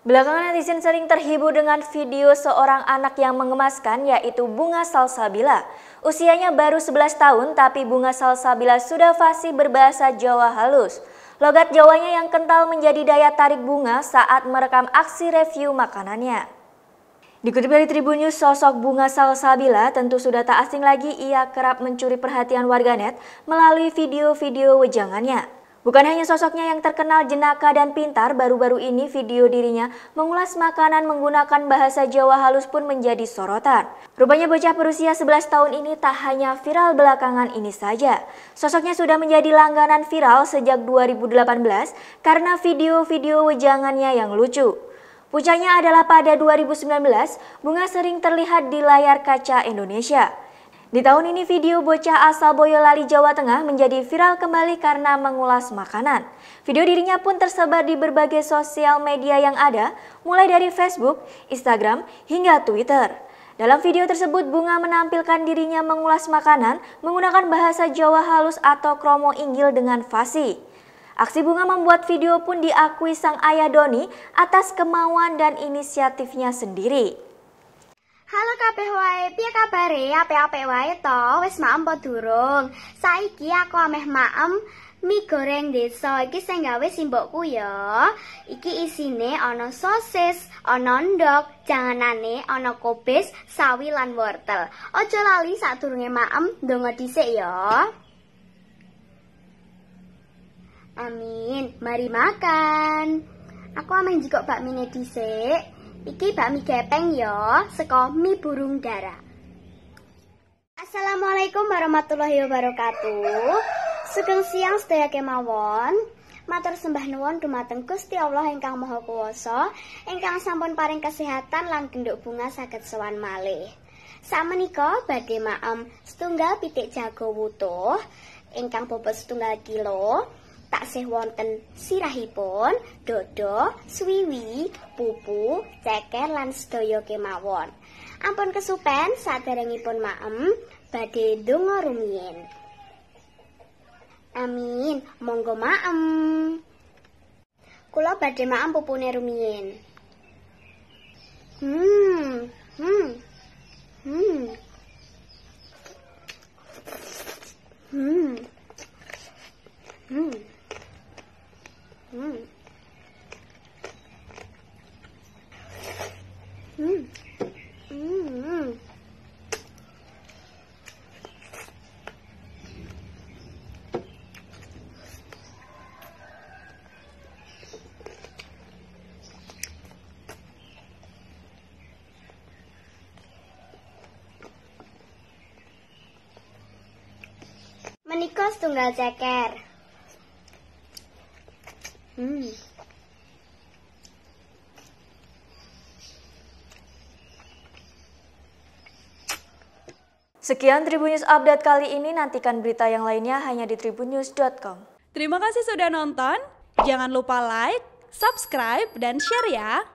Belakangan netizen sering terhibur dengan video seorang anak yang mengemaskan yaitu Bunga Salsabila. Usianya baru 11 tahun tapi Bunga Salsabila sudah fasih berbahasa Jawa halus. Logat Jawanya yang kental menjadi daya tarik Bunga saat merekam aksi review makanannya. Dikutip dari Tribun News, sosok Bunga Salsabila tentu sudah tak asing lagi ia kerap mencuri perhatian warganet melalui video-video wejangannya. Bukan hanya sosoknya yang terkenal jenaka dan pintar, baru-baru ini video dirinya mengulas makanan menggunakan bahasa Jawa halus pun menjadi sorotan. Rupanya bocah berusia 11 tahun ini tak hanya viral belakangan ini saja. Sosoknya sudah menjadi langganan viral sejak 2018 karena video-video wejangannya yang lucu. Puncaknya adalah pada 2019, Bunga sering terlihat di layar kaca Indonesia. Di tahun ini video bocah asal Boyolali, Jawa Tengah menjadi viral kembali karena mengulas makanan. Video dirinya pun tersebar di berbagai sosial media yang ada, mulai dari Facebook, Instagram, hingga Twitter. Dalam video tersebut, Bunga menampilkan dirinya mengulas makanan menggunakan bahasa Jawa halus atau kromo inggil dengan fasih. Aksi Bunga membuat video pun diakui sang ayah Doni atas kemauan dan inisiatifnya sendiri. Halo kabeh wae, piye kabare? Apik-apik wae to? Wis maem apa durung? Saiki aku ameh maem mi goreng desa. Iki sing gawe simbokku ya. Iki isine ana sosis, ana ndok, janganane ana kobis, sawi lan wortel. Aja lali sadurunge maem, ndonga dhisik ya. Amin. Mari makan. Aku ameh jikok bakmine dhisik. Iki bakmi gepeng yo, seko mi burung dara. Assalamualaikum warahmatullahi wabarakatuh. Sugeng siang sedaya kemawon. Matur sembah nuwun dumateng Gusti Allah ingkang Maha Kuwasa, ingkang sampun paring kesehatan lan gendhuk bunga saged sowan malih. Sameneika badhe maem setunggal pitik jago wutuh ingkang bobot setunggal kilo. taksih wonten sirahipun, dodo, suwiwi, pupu, ceker lan sedaya kemawon. Ampun kesupen saderengipun maem badhe donga rumiyin. Amin, monggo maem. Kula badhe maem pupune rumiyin. Hmm. Hmm. Hmm. Hmm. Hmm. Menikah tunggal ceker. Hmm. Sekian Tribun News Update kali ini, nantikan berita yang lainnya hanya di tribunnews.com. Terima kasih sudah nonton, jangan lupa like, subscribe, dan share ya!